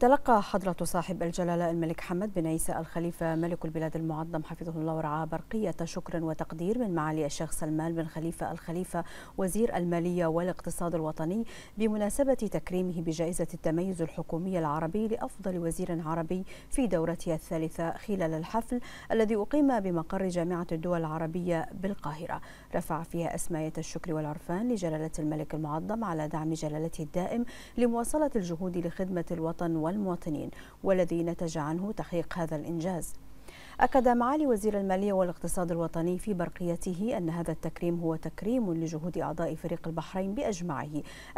تلقى حضرة صاحب الجلالة الملك حمد بن عيسى الخليفة ملك البلاد المعظم حفظه الله ورعاه برقية شكر وتقدير من معالي الشيخ سلمان بن خليفة الخليفة وزير المالية والاقتصاد الوطني بمناسبة تكريمه بجائزة التميز الحكومي العربي لأفضل وزير عربي في دورتها الثالثة خلال الحفل الذي أقيم بمقر جامعة الدول العربية بالقاهرة رفع فيها أسماية الشكر والعرفان لجلالة الملك المعظم على دعم جلالته الدائم لمواصلة الجهود لخدمة الوطن والمواطنين والذي نتج عنه تحقيق هذا الإنجاز أكد معالي وزير المالية والاقتصاد الوطني في برقيته أن هذا التكريم هو تكريم لجهود أعضاء فريق البحرين بأجمعه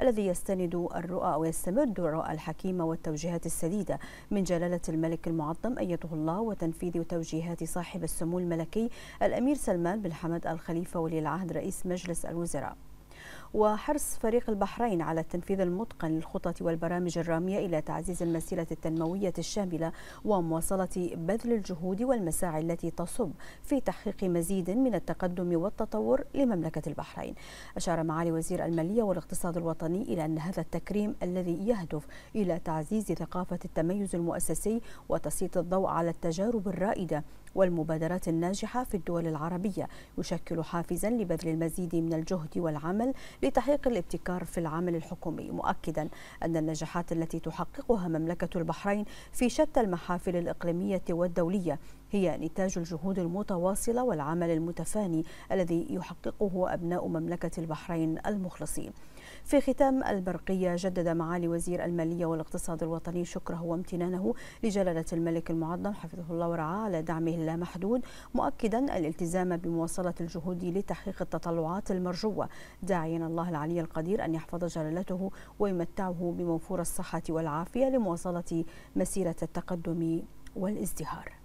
الذي يستند الرؤى ويستمد الرؤى الحكيمة والتوجيهات السديدة من جلالة الملك المعظم أيته الله وتنفيذ توجيهات صاحب السمو الملكي الأمير سلمان بن حمد الخليفة ولي العهد رئيس مجلس الوزراء وحرص فريق البحرين على التنفيذ المتقن للخطط والبرامج الرامية إلى تعزيز المسيرة التنموية الشاملة ومواصلة بذل الجهود والمساعي التي تصب في تحقيق مزيد من التقدم والتطور لمملكة البحرين أشار معالي وزير المالية والاقتصاد الوطني إلى أن هذا التكريم الذي يهدف إلى تعزيز ثقافة التميز المؤسسي وتسليط الضوء على التجارب الرائدة والمبادرات الناجحة في الدول العربية يشكل حافزا لبذل المزيد من الجهد والعمل لتحقيق الابتكار في العمل الحكومي مؤكدا أن النجاحات التي تحققها مملكة البحرين في شتى المحافل الإقليمية والدولية هي نتاج الجهود المتواصلة والعمل المتفاني الذي يحققه أبناء مملكة البحرين المخلصين في ختام البرقية جدد معالي وزير المالية والاقتصاد الوطني شكره وامتنانه لجلالة الملك المعظم حفظه الله ورعاه على دعمه اللامحدود مؤكدا الالتزام بمواصلة الجهود لتحقيق التطلعات المرجوة داعيا الله العلي القدير أن يحفظ جلالته ويمتعه بموفور الصحة والعافية لمواصلة مسيرة التقدم والازدهار